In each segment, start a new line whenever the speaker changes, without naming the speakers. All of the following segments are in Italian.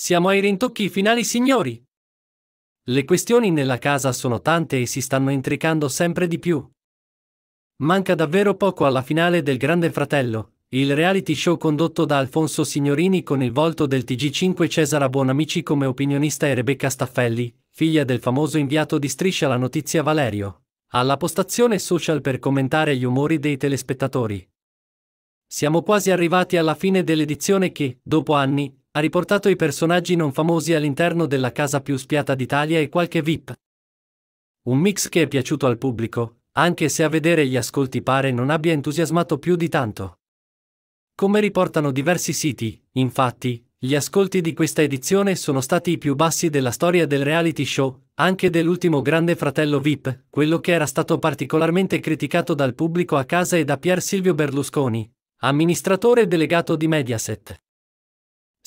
Siamo ai rintocchi finali, signori! Le questioni nella casa sono tante e si stanno intricando sempre di più. Manca davvero poco alla finale del Grande Fratello, il reality show condotto da Alfonso Signorini con il volto del TG5 Cesara Buonamici come opinionista e Rebecca Staffelli, figlia del famoso inviato di Striscia la Notizia Valerio, alla postazione social per commentare gli umori dei telespettatori. Siamo quasi arrivati alla fine dell'edizione che, dopo anni, ha riportato i personaggi non famosi all'interno della casa più spiata d'Italia e qualche VIP. Un mix che è piaciuto al pubblico, anche se a vedere gli ascolti pare non abbia entusiasmato più di tanto. Come riportano diversi siti, infatti, gli ascolti di questa edizione sono stati i più bassi della storia del reality show, anche dell'ultimo grande fratello VIP, quello che era stato particolarmente criticato dal pubblico a casa e da Pier Silvio Berlusconi, amministratore delegato di Mediaset.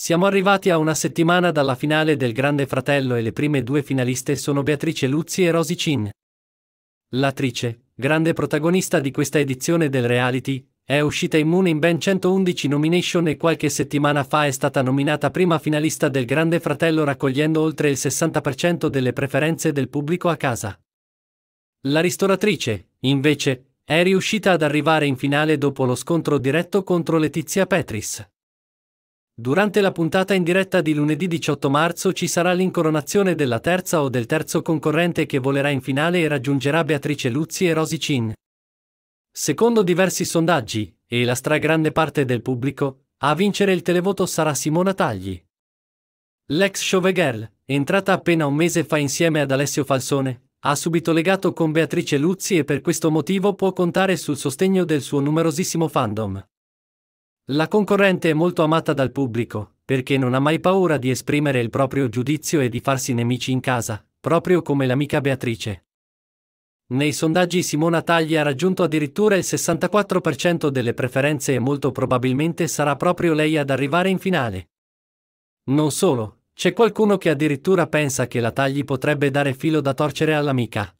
Siamo arrivati a una settimana dalla finale del Grande Fratello e le prime due finaliste sono Beatrice Luzzi e Rosy Chin. L'attrice, grande protagonista di questa edizione del reality, è uscita immune in ben 111 nomination e qualche settimana fa è stata nominata prima finalista del Grande Fratello raccogliendo oltre il 60% delle preferenze del pubblico a casa. La ristoratrice, invece, è riuscita ad arrivare in finale dopo lo scontro diretto contro Letizia Petris. Durante la puntata in diretta di lunedì 18 marzo ci sarà l'incoronazione della terza o del terzo concorrente che volerà in finale e raggiungerà Beatrice Luzzi e Rosy Cin. Secondo diversi sondaggi, e la stragrande parte del pubblico, a vincere il televoto sarà Simona Tagli. L'ex showgirl, entrata appena un mese fa insieme ad Alessio Falsone, ha subito legato con Beatrice Luzzi e per questo motivo può contare sul sostegno del suo numerosissimo fandom. La concorrente è molto amata dal pubblico, perché non ha mai paura di esprimere il proprio giudizio e di farsi nemici in casa, proprio come l'amica Beatrice. Nei sondaggi Simona Tagli ha raggiunto addirittura il 64% delle preferenze e molto probabilmente sarà proprio lei ad arrivare in finale. Non solo, c'è qualcuno che addirittura pensa che la Tagli potrebbe dare filo da torcere all'amica.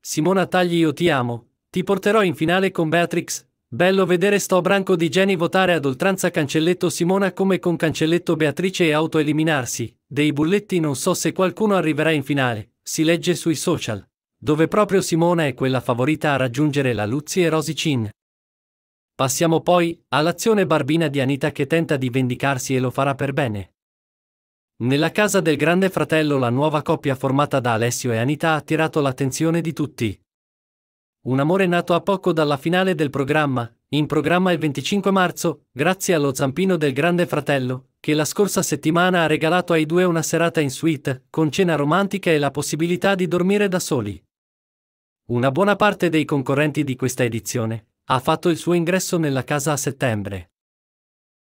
Simona Tagli io ti amo, ti porterò in finale con Beatrix, Bello vedere sto branco di geni votare ad oltranza cancelletto Simona come con cancelletto Beatrice e autoeliminarsi. Dei bulletti non so se qualcuno arriverà in finale, si legge sui social, dove proprio Simona è quella favorita a raggiungere la Luzzi e Rosy Rosicin. Passiamo poi all'azione barbina di Anita che tenta di vendicarsi e lo farà per bene. Nella casa del grande fratello la nuova coppia formata da Alessio e Anita ha attirato l'attenzione di tutti. Un amore nato a poco dalla finale del programma, in programma il 25 marzo, grazie allo zampino del Grande Fratello, che la scorsa settimana ha regalato ai due una serata in suite, con cena romantica e la possibilità di dormire da soli. Una buona parte dei concorrenti di questa edizione ha fatto il suo ingresso nella casa a settembre.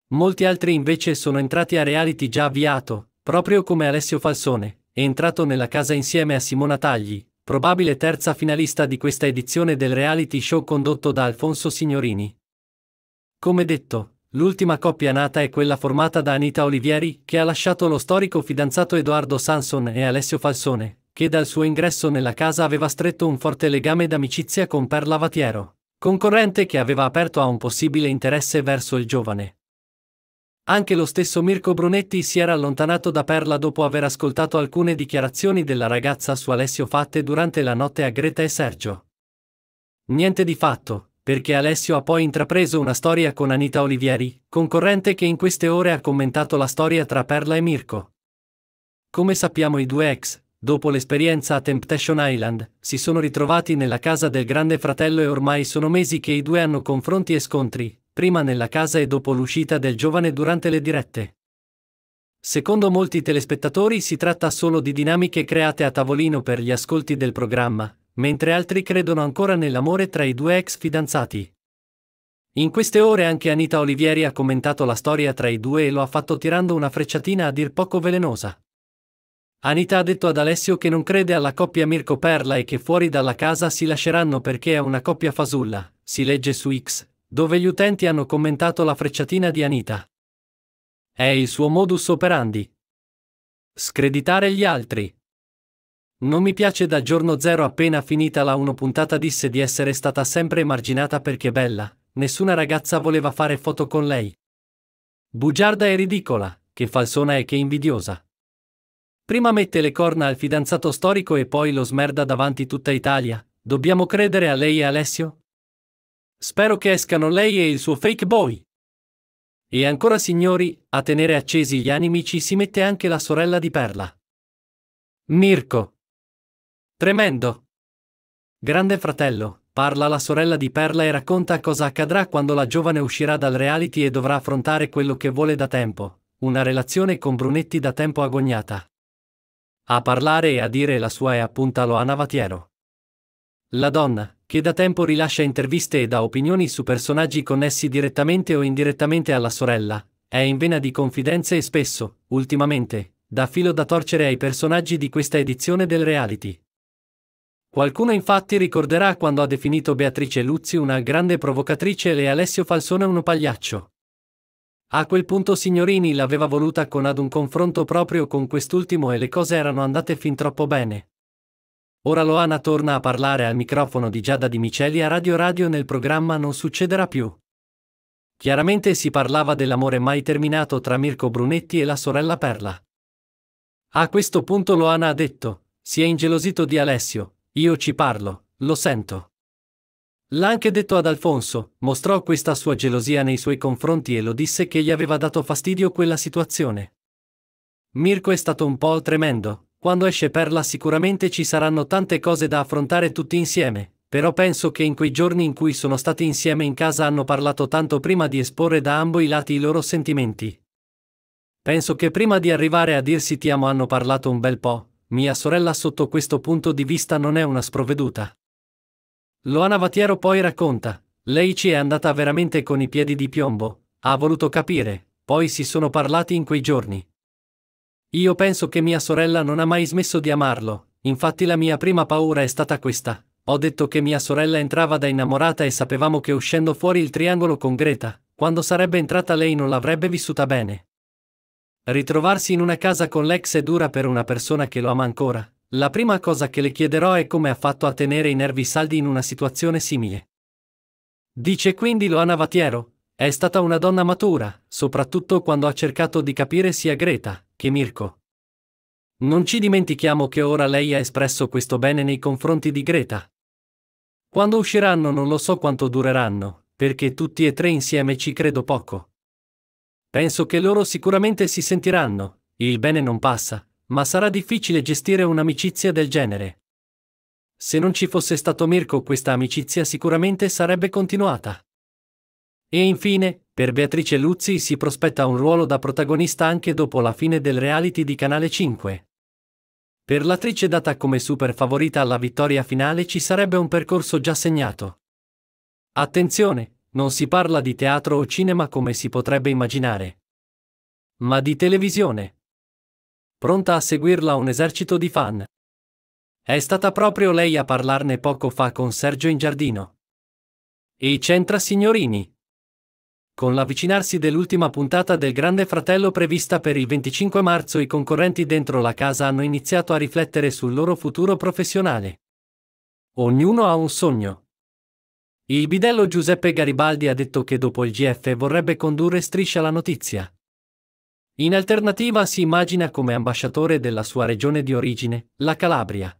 Molti altri invece sono entrati a reality già avviato, proprio come Alessio Falsone, entrato nella casa insieme a Simona Tagli, probabile terza finalista di questa edizione del reality show condotto da Alfonso Signorini. Come detto, l'ultima coppia nata è quella formata da Anita Olivieri, che ha lasciato lo storico fidanzato Edoardo Sanson e Alessio Falsone, che dal suo ingresso nella casa aveva stretto un forte legame d'amicizia con Perla Vatiero, concorrente che aveva aperto a un possibile interesse verso il giovane. Anche lo stesso Mirko Brunetti si era allontanato da Perla dopo aver ascoltato alcune dichiarazioni della ragazza su Alessio fatte durante la notte a Greta e Sergio. Niente di fatto, perché Alessio ha poi intrapreso una storia con Anita Olivieri, concorrente che in queste ore ha commentato la storia tra Perla e Mirko. Come sappiamo i due ex, dopo l'esperienza a Temptation Island, si sono ritrovati nella casa del grande fratello e ormai sono mesi che i due hanno confronti e scontri, prima nella casa e dopo l'uscita del giovane durante le dirette. Secondo molti telespettatori si tratta solo di dinamiche create a tavolino per gli ascolti del programma, mentre altri credono ancora nell'amore tra i due ex fidanzati. In queste ore anche Anita Olivieri ha commentato la storia tra i due e lo ha fatto tirando una frecciatina a dir poco velenosa. Anita ha detto ad Alessio che non crede alla coppia Mirko Perla e che fuori dalla casa si lasceranno perché è una coppia fasulla, si legge su X, dove gli utenti hanno commentato la frecciatina di Anita. È il suo modus operandi. Screditare gli altri. Non mi piace da giorno zero appena finita la 1 puntata disse di essere stata sempre emarginata perché bella, nessuna ragazza voleva fare foto con lei. Bugiarda e ridicola, che falsona e che invidiosa. Prima mette le corna al fidanzato storico e poi lo smerda davanti tutta Italia. Dobbiamo credere a lei e Alessio? Spero che escano lei e il suo fake boy. E ancora signori, a tenere accesi gli animi ci si mette anche la sorella di Perla. Mirko. Tremendo. Grande fratello, parla la sorella di Perla e racconta cosa accadrà quando la giovane uscirà dal reality e dovrà affrontare quello che vuole da tempo, una relazione con Brunetti da tempo agognata. A parlare e a dire la sua è appunto Loana Vatiero. La donna, che da tempo rilascia interviste e dà opinioni su personaggi connessi direttamente o indirettamente alla sorella, è in vena di confidenze e spesso, ultimamente, dà filo da torcere ai personaggi di questa edizione del reality. Qualcuno infatti ricorderà quando ha definito Beatrice Luzzi una grande provocatrice e Alessio Falsone uno pagliaccio. A quel punto Signorini l'aveva voluta con ad un confronto proprio con quest'ultimo e le cose erano andate fin troppo bene. Ora Loana torna a parlare al microfono di Giada Di Miceli a Radio Radio nel programma Non succederà più. Chiaramente si parlava dell'amore mai terminato tra Mirko Brunetti e la sorella Perla. A questo punto Loana ha detto, si è ingelosito di Alessio, io ci parlo, lo sento. L'ha anche detto ad Alfonso, mostrò questa sua gelosia nei suoi confronti e lo disse che gli aveva dato fastidio quella situazione. Mirko è stato un po' tremendo, quando esce Perla sicuramente ci saranno tante cose da affrontare tutti insieme, però penso che in quei giorni in cui sono stati insieme in casa hanno parlato tanto prima di esporre da ambo i lati i loro sentimenti. Penso che prima di arrivare a dirsi ti amo hanno parlato un bel po', mia sorella sotto questo punto di vista non è una sprovveduta. Loana Vatiero poi racconta, lei ci è andata veramente con i piedi di piombo, ha voluto capire, poi si sono parlati in quei giorni. Io penso che mia sorella non ha mai smesso di amarlo, infatti la mia prima paura è stata questa. Ho detto che mia sorella entrava da innamorata e sapevamo che uscendo fuori il triangolo con Greta, quando sarebbe entrata lei non l'avrebbe vissuta bene. Ritrovarsi in una casa con l'ex è dura per una persona che lo ama ancora. La prima cosa che le chiederò è come ha fatto a tenere i nervi saldi in una situazione simile. Dice quindi Loana Vatiero, è stata una donna matura, soprattutto quando ha cercato di capire sia Greta, che Mirko. Non ci dimentichiamo che ora lei ha espresso questo bene nei confronti di Greta. Quando usciranno non lo so quanto dureranno, perché tutti e tre insieme ci credo poco. Penso che loro sicuramente si sentiranno, il bene non passa, ma sarà difficile gestire un'amicizia del genere. Se non ci fosse stato Mirko questa amicizia sicuramente sarebbe continuata. E infine, per Beatrice Luzzi si prospetta un ruolo da protagonista anche dopo la fine del reality di Canale 5. Per l'attrice data come super favorita alla vittoria finale ci sarebbe un percorso già segnato. Attenzione, non si parla di teatro o cinema come si potrebbe immaginare, ma di televisione. Pronta a seguirla un esercito di fan. È stata proprio lei a parlarne poco fa con Sergio in giardino. E c'entra signorini. Con l'avvicinarsi dell'ultima puntata del Grande Fratello prevista per il 25 marzo i concorrenti dentro la casa hanno iniziato a riflettere sul loro futuro professionale. Ognuno ha un sogno. Il bidello Giuseppe Garibaldi ha detto che dopo il GF vorrebbe condurre Striscia la notizia. In alternativa si immagina come ambasciatore della sua regione di origine, la Calabria.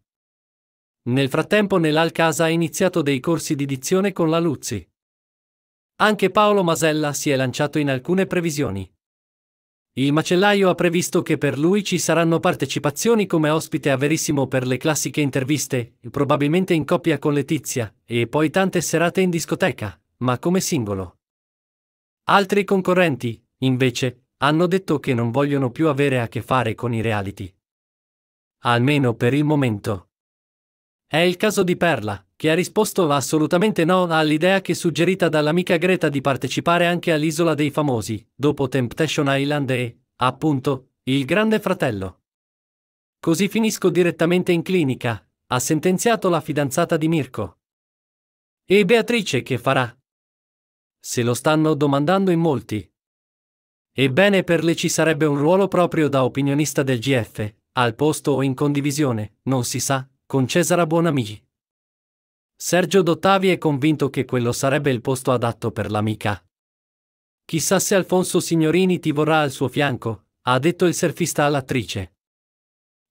Nel frattempo nell'Alcasa ha iniziato dei corsi di dizione con la Luzzi. Anche Paolo Masella si è lanciato in alcune previsioni. Il macellaio ha previsto che per lui ci saranno partecipazioni come ospite a Verissimo per le classiche interviste, probabilmente in coppia con Letizia, e poi tante serate in discoteca, ma come singolo. Altri concorrenti, invece, hanno detto che non vogliono più avere a che fare con i reality. Almeno per il momento. È il caso di Perla, che ha risposto assolutamente no all'idea che suggerita dall'amica Greta di partecipare anche all'Isola dei Famosi, dopo Temptation Island e, appunto, Il Grande Fratello. Così finisco direttamente in clinica, ha sentenziato la fidanzata di Mirko. E Beatrice che farà? Se lo stanno domandando in molti. Ebbene per lei ci sarebbe un ruolo proprio da opinionista del GF, al posto o in condivisione, non si sa, con Cesara Buonamici. Sergio Dottavi è convinto che quello sarebbe il posto adatto per l'amica. Chissà se Alfonso Signorini ti vorrà al suo fianco, ha detto il surfista all'attrice.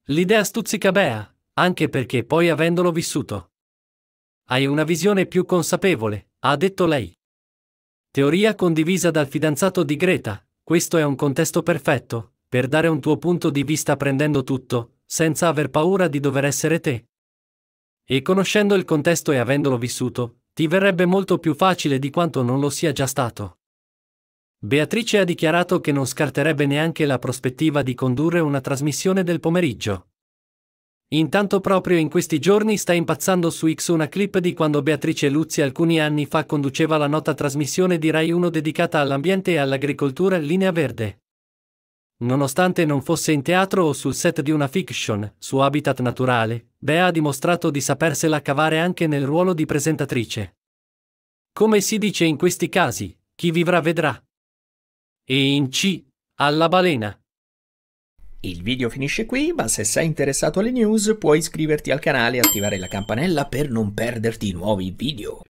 L'idea stuzzica Bea, anche perché poi avendolo vissuto. Hai una visione più consapevole, ha detto lei. Teoria condivisa dal fidanzato di Greta, questo è un contesto perfetto, per dare un tuo punto di vista prendendo tutto, senza aver paura di dover essere te. E conoscendo il contesto e avendolo vissuto, ti verrebbe molto più facile di quanto non lo sia già stato. Beatrice ha dichiarato che non scarterebbe neanche la prospettiva di condurre una trasmissione del pomeriggio. Intanto proprio in questi giorni sta impazzando su X una clip di quando Beatrice Luzzi alcuni anni fa conduceva la nota trasmissione di Rai 1 dedicata all'ambiente e all'agricoltura in linea verde. Nonostante non fosse in teatro o sul set di una fiction, suo habitat naturale, Bea ha dimostrato di sapersela cavare anche nel ruolo di presentatrice. Come si dice in questi casi, chi vivrà vedrà. E in C, alla balena. Il video finisce qui, ma se sei interessato alle news puoi iscriverti al canale e attivare la campanella per non perderti nuovi video.